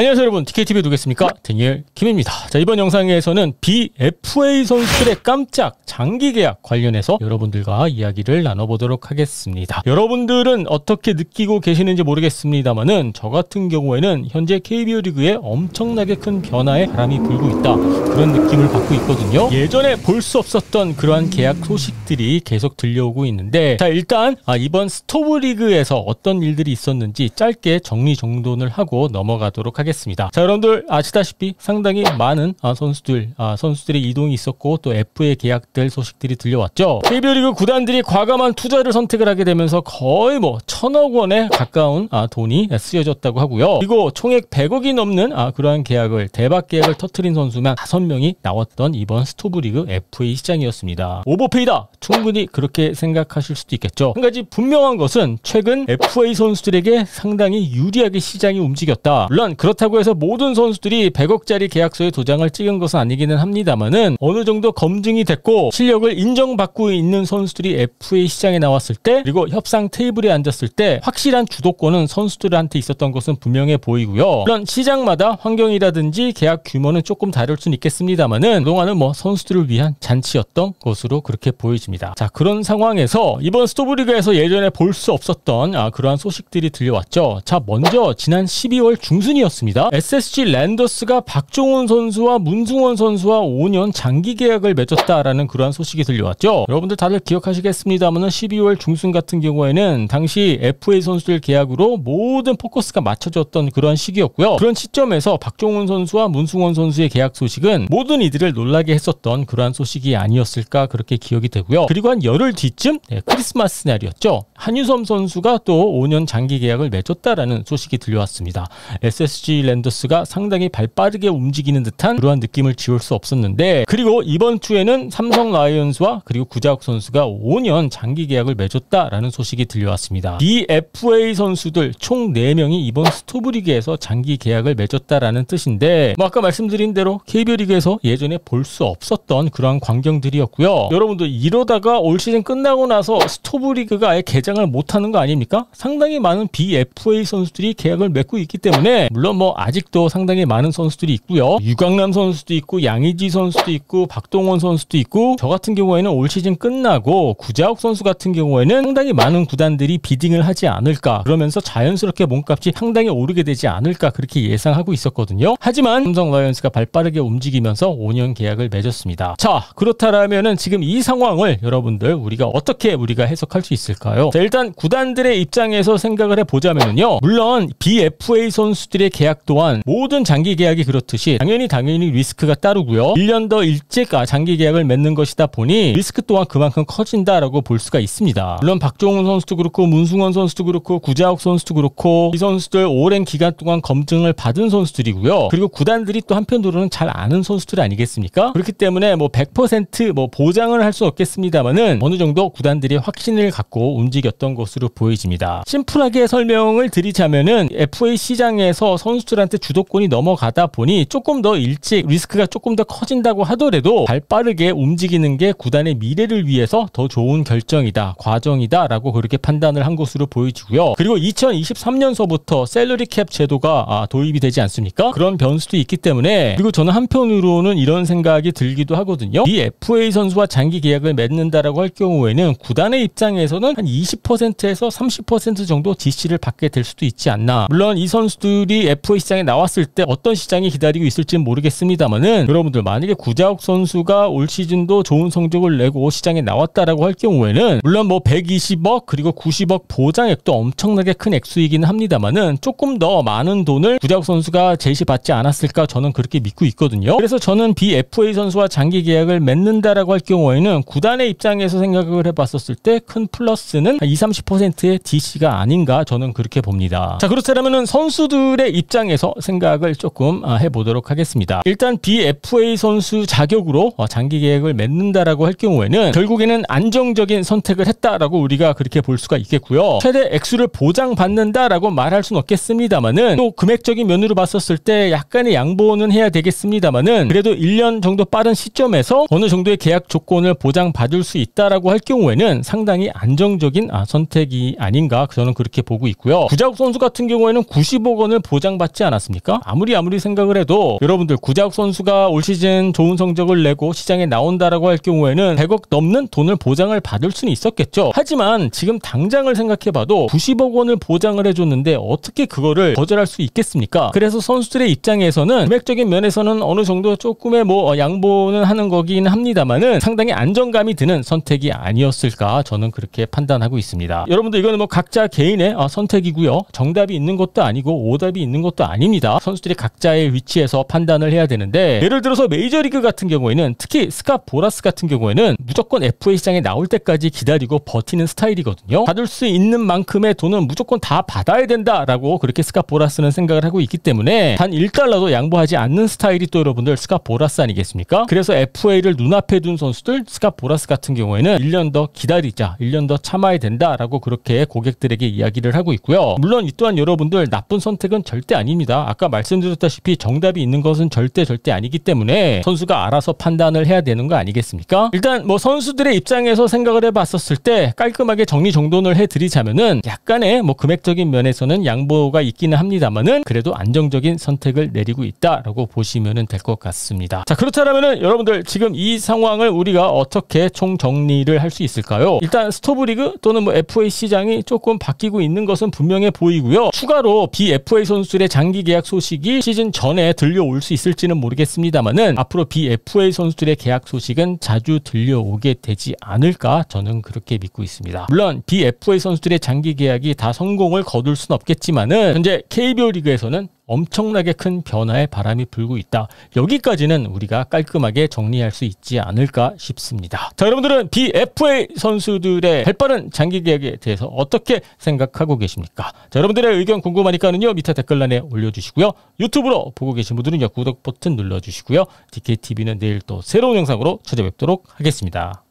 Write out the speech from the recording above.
안녕하세요 여러분 TKTV 누겠습니까? 구 데니엘 김입니다. 자 이번 영상에서는 BFA 선수들의 깜짝 장기 계약 관련해서 여러분들과 이야기를 나눠보도록 하겠습니다. 여러분들은 어떻게 느끼고 계시는지 모르겠습니다만은 저 같은 경우에는 현재 KBO 리그에 엄청나게 큰 변화의 바람이 불고 있다 그런 느낌을 받고 있거든요. 예전에 볼 수 없었던 그러한 계약 소식들이 계속 들려오고 있는데 자 일단 아, 이번 스토브 리그에서 어떤 일들이 있었는지 짧게 정리 정돈을 하고 넘어가도록 하겠습니다. 하겠습니다. 자, 여러분들 아시다시피 상당히 많은 아, 선수들, 아, 선수들의 이동이 있었고 또 f a 계약될 소식들이 들려왔죠. KBO 리그 구단들이 과감한 투자를 선택을 하게 되면서 거의 뭐 천억 원에 가까운 아, 돈이 쓰여졌다고 하고요. 그리고 총액 100억이 넘는 아, 그러한 계약을 대박 계약을 터트린 선수만 5명이 나왔던 이번 스토브 리그 FA 시장이었습니다. 오버페이다! 충분히 그렇게 생각하실 수도 있겠죠. 한 가지 분명한 것은 최근 FA 선수들에게 상당히 유리하게 시장이 움직였다. 물론 그렇 그렇다고 해서 모든 선수들이 100억짜리 계약서에 도장을 찍은 것은 아니기는 합니다만은 어느 정도 검증이 됐고 실력을 인정받고 있는 선수들이 FA 시장에 나왔을 때 그리고 협상 테이블에 앉았을 때 확실한 주도권은 선수들한테 있었던 것은 분명해 보이고요. 물론 시장마다 환경이라든지 계약 규모는 조금 다를 수는 있겠습니다만은 그동안은 뭐 선수들을 위한 잔치였던 것으로 그렇게 보여집니다. 자 그런 상황에서 이번 스토브리그에서 예전에 볼 수 없었던 아, 그러한 소식들이 들려왔죠. 자 먼저 지난 12월 중순이었습니다. 있습니다. SSG 랜더스가 박종훈 선수와 문승원 선수와 5년 장기 계약을 맺었다라는 그러한 소식이 들려왔죠. 여러분들 다들 기억하시겠습니다만은 12월 중순 같은 경우에는 당시 FA 선수들 계약으로 모든 포커스가 맞춰졌던 그런 시기였고요. 그런 시점에서 박종훈 선수와 문승원 선수의 계약 소식은 모든 이들을 놀라게 했었던 그러한 소식이 아니었을까 그렇게 기억이 되고요. 그리고 한 열흘 뒤쯤 네, 크리스마스 날이었죠. 한유섬 선수가 또 5년 장기 계약을 맺었다라는 소식이 들려왔습니다. SSG 랜더스가 상당히 발빠르게 움직이는 듯한 그러한 느낌을 지울 수 없었는데 그리고 이번 주에는 삼성 라이언스와 그리고 구자욱 선수가 5년 장기 계약을 맺었다라는 소식이 들려왔습니다. DFA 선수들 총 4명이 이번 스토브리그에서 장기 계약을 맺었다라는 뜻인데 뭐 아까 말씀드린 대로 KBO 리그에서 예전에 볼 수 없었던 그러한 광경들이었고요. 여러분들 이러다가 올 시즌 끝나고 나서 스토브리그가 아예 개장을 못하는 거 아닙니까? 상당히 많은 BFA 선수들이 계약을 맺고 있기 때문에 물론 뭐 아직도 상당히 많은 선수들이 있고요. 유강남 선수도 있고 양의지 선수도 있고 박동원 선수도 있고 저 같은 경우에는 올 시즌 끝나고 구자욱 선수 같은 경우에는 상당히 많은 구단들이 비딩을 하지 않을까 그러면서 자연스럽게 몸값이 상당히 오르게 되지 않을까 그렇게 예상하고 있었거든요. 하지만 삼성 라이언스가 발빠르게 움직이면서 5년 계약을 맺었습니다. 자 그렇다라면은 지금 이 상황을 여러분들 우리가 어떻게 우리가 해석할 수 있을까요? 자, 일단 구단들의 입장에서 생각을 해보자면요. 물론 BFA 선수들의 계약 계약 또한 모든 장기 계약이 그렇듯이 당연히 당연히 리스크가 따르고요. 1년 더 일찍 아, 장기 계약을 맺는 것이다 보니 리스크 또한 그만큼 커진다라고 볼 수가 있습니다. 물론 박종훈 선수도 그렇고 문승원 선수도 그렇고 구자욱 선수도 그렇고 이 선수들 오랜 기간 동안 검증을 받은 선수들이고요. 그리고 구단들이 또 한편으로는 잘 아는 선수들 아니겠습니까? 그렇기 때문에 뭐 100%뭐 보장을 할 수 없겠습니다만은 어느 정도 구단들이 확신을 갖고 움직였던 것으로 보여집니다. 심플하게 설명을 드리자면은 FA 시장에서 선수 선수들한테 주도권이 넘어가다 보니 조금 더 일찍 리스크가 조금 더 커진다고 하더라도 발 빠르게 움직이는 게 구단의 미래를 위해서 더 좋은 결정이다, 과정이다 라고 그렇게 판단을 한 것으로 보여지고요. 그리고 2023년서부터 셀러리 캡 제도가 아, 도입이 되지 않습니까? 그런 변수도 있기 때문에 그리고 저는 한편으로는 이런 생각이 들기도 하거든요. 이 FA 선수와 장기 계약을 맺는다라고 할 경우에는 구단의 입장에서는 한 20%에서 30% 정도 DC를 받게 될 수도 있지 않나. 물론 이 선수들이 FA FA 시장에 나왔을 때 어떤 시장이 기다리고 있을지는 모르겠습니다만은 여러분들 만약에 구자욱 선수가 올 시즌도 좋은 성적을 내고 시장에 나왔다라고 할 경우에는 물론 뭐 120억 그리고 90억 보장액도 엄청나게 큰 액수이기는 합니다만은 조금 더 많은 돈을 구자욱 선수가 제시받지 않았을까 저는 그렇게 믿고 있거든요. 그래서 저는 BFA 선수와 장기 계약을 맺는다라고 할 경우에는 구단의 입장에서 생각을 해봤었을 때 큰 플러스는 20, 30%의 DC가 아닌가 저는 그렇게 봅니다. 자 그렇다면은 선수들의 입장 입장에서 생각을 조금 아, 해보도록 하겠습니다. 일단 BFA 선수 자격으로 어, 장기 계획을 맺는다라고 할 경우에는 결국에는 안정적인 선택을 했다라고 우리가 그렇게 볼 수가 있겠고요. 최대 액수를 보장받는다라고 말할 순 없겠습니다만은 또 금액적인 면으로 봤었을 때 약간의 양보는 해야 되겠습니다만은 그래도 1년 정도 빠른 시점에서 어느 정도의 계약 조건을 보장받을 수 있다라고 할 경우에는 상당히 안정적인 아, 선택이 아닌가 저는 그렇게 보고 있고요. 구자욱 선수 같은 경우에는 9 5억 원을 보장받 같지 않았습니까? 아무리 아무리 생각을 해도 여러분들 구자욱 선수가 올 시즌 좋은 성적을 내고 시장에 나온다라고 할 경우에는 100억 넘는 돈을 보장을 받을 수는 있었겠죠. 하지만 지금 당장을 생각해봐도 90억 원을 보장을 해줬는데 어떻게 그거를 거절할 수 있겠습니까? 그래서 선수들의 입장에서는 금액적인 면에서는 어느 정도 조금의 뭐 양보는 하는 거긴 합니다만은 상당히 안정감이 드는 선택이 아니었을까 저는 그렇게 판단하고 있습니다. 여러분들 이거는 뭐 각자 개인의 아, 선택이고요. 정답이 있는 것도 아니고 오답이 있는 것도 것도 아닙니다. 선수들이 각자의 위치에서 판단을 해야 되는데 예를 들어서 메이저리그 같은 경우에는 특히 스카 보라스 같은 경우에는 무조건 FA 시장에 나올 때까지 기다리고 버티는 스타일이거든요. 받을 수 있는 만큼의 돈은 무조건 다 받아야 된다라고 그렇게 스카 보라스는 생각을 하고 있기 때문에 단 1달러도 양보하지 않는 스타일이 또 여러분들 스카 보라스 아니겠습니까? 그래서 FA를 눈앞에 둔 선수들 스카 보라스 같은 경우에는 1년 더 기다리자, 1년 더 참아야 된다라고 그렇게 고객들에게 이야기를 하고 있고요. 물론 이 또한 여러분들 나쁜 선택은 절대 아니 아닙니다. 아까 말씀드렸다시피 정답이 있는 것은 절대 절대 아니기 때문에 선수가 알아서 판단을 해야 되는 거 아니겠습니까? 일단 뭐 선수들의 입장에서 생각을 해봤었을 때 깔끔하게 정리정돈을 해드리자면은 약간의 뭐 금액적인 면에서는 양보가 있기는 합니다만은 그래도 안정적인 선택을 내리고 있다라고 보시면될 것 같습니다. 자 그렇다면은 여러분들 지금 이 상황을 우리가 어떻게 총 정리를 할 수 있을까요? 일단 스토브 리그 또는 뭐 FA 시장이 조금 바뀌고 있는 것은 분명해 보이고요. 추가로 BFA 선수들의 장기 계약 소식이 시즌 전에 들려올 수 있을지는 모르겠습니다만은 앞으로 BFA 선수들의 계약 소식은 자주 들려오게 되지 않을까 저는 그렇게 믿고 있습니다. 물론 BFA 선수들의 장기 계약이 다 성공을 거둘 순 없겠지만은 현재 KBO 리그에서는 엄청나게 큰 변화의 바람이 불고 있다. 여기까지는 우리가 깔끔하게 정리할 수 있지 않을까 싶습니다. 자, 여러분들은 BFA 선수들의 발빠른 장기 계약에 대해서 어떻게 생각하고 계십니까? 자, 여러분들의 의견 궁금하니까는요. 밑에 댓글란에 올려주시고요. 유튜브로 보고 계신 분들은 구독 버튼 눌러주시고요. DKTV는 내일 또 새로운 영상으로 찾아뵙도록 하겠습니다.